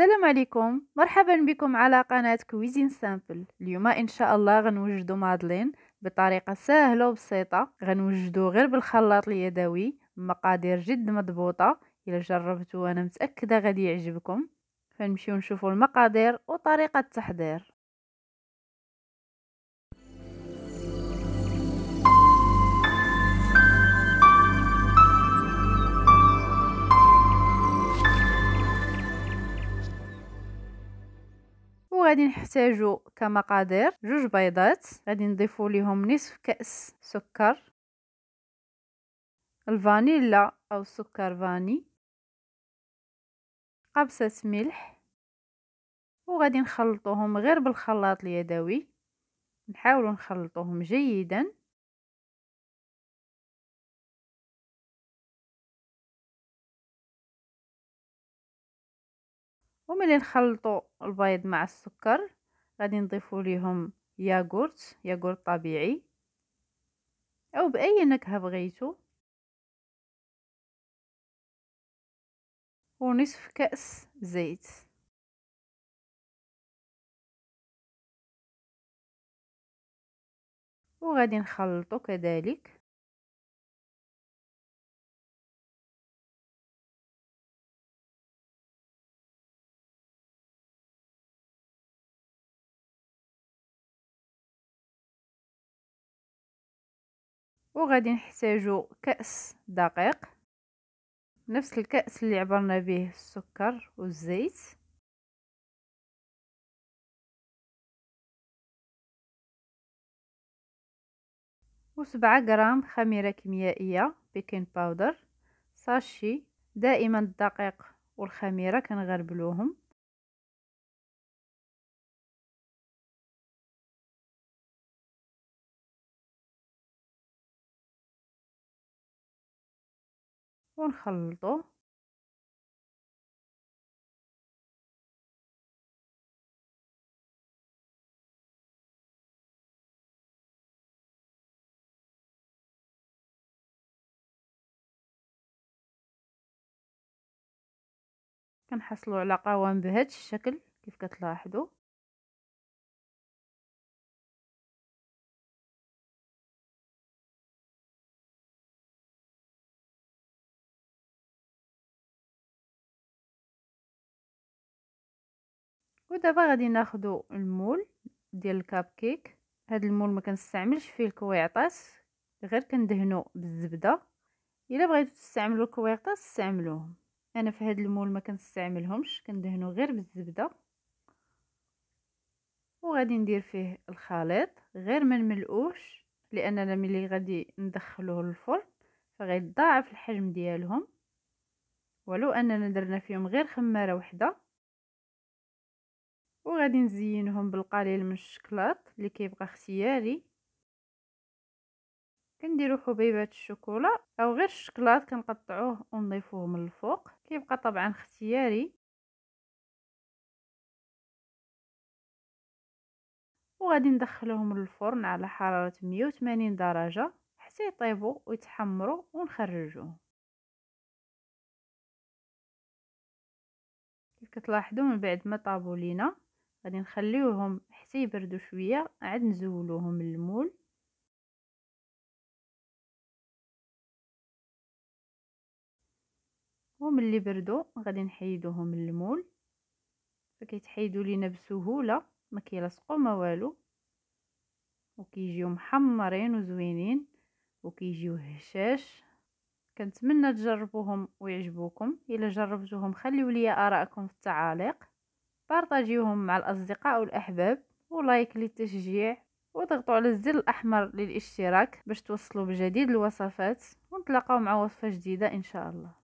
السلام عليكم مرحبا بكم على قناة كويزين سامبل اليوم ان شاء الله غنوجدو مادلين بطريقة سهلة وبسيطة غنوجدو غير بالخلاط اليدوي مقادير جد مضبوطة الا جربتو انا متأكدة غادي يعجبكم فنمشيو نشوفو المقادير وطريقة التحضير غادي نحتاجو كمقادير جوج بيضات غادي نضيفو ليهم نصف كأس سكر الفانيلا او سكر فاني قبسة ملح وغادي نخلطوهم غير بالخلاط اليدوي نحاولو نخلطوهم جيدا وملي نخلطوا البيض مع السكر غادي نضيفوا ليهم ياغورت ياغورت طبيعي او باي نكهه بغيتو ونصف كاس زيت وغادي نخلطو كذلك وغادي نحتاجو كأس دقيق نفس الكأس اللي عبرنا به السكر والزيت وسبعة غرام خميرة كيميائية بيكين باودر ساشي دائما الدقيق والخميرة كنغربلوهم ونخلطه كنحصلوا على قوام بهذا الشكل كيف كتلاحظوا ودابا غادي ناخدو المول ديال الكاب كيك هذا المول ما كنستعملش فيه الكويعطاس غير كندهنو بالزبده الا بغيتو تستعملوا الكويعطاس استعملوهم انا في هذا المول ما كنستعملهمش كندهنو غير بالزبده وغادي ندير فيه الخليط غير ما نملؤوش لاننا ملي غادي ندخلوه للفرن فغيتضاعف الحجم ديالهم ولو اننا درنا فيهم غير خماره وحده وغادي نزينهم بالقليل من الشكلاط اللي كيبقى اختياري كنديرو حبيبات الشوكولا او غير الشكلاط كنقطعوه ونضيفوه من الفوق كيبقى طبعا اختياري وغادي ندخلوهم للفرن على حرارة 180 درجة حتى يطيبوا ويتحمروا ونخرجوه كيف كتلاحظوا من بعد ما طابوا لينا غادي نخليوهم حتى يبردو شويه عاد نزولوهم المول وملي بردو غادي نحيدوهم من المول فكيتحيدو لينا بسهوله ما كيلصقوا ما والو وكيجيو محمرين وزوينين وكيجيو هشاش كنتمنى تجربوهم ويعجبوكم الا جربتوهم خليو لي ارائكم في التعاليق بارطاجيوهم مع الأصدقاء والأحباب ولايك للتشجيع وضغطوا على الزر الأحمر للاشتراك باش توصلوا بجديد الوصفات ونتلاقاو مع وصفة جديدة إن شاء الله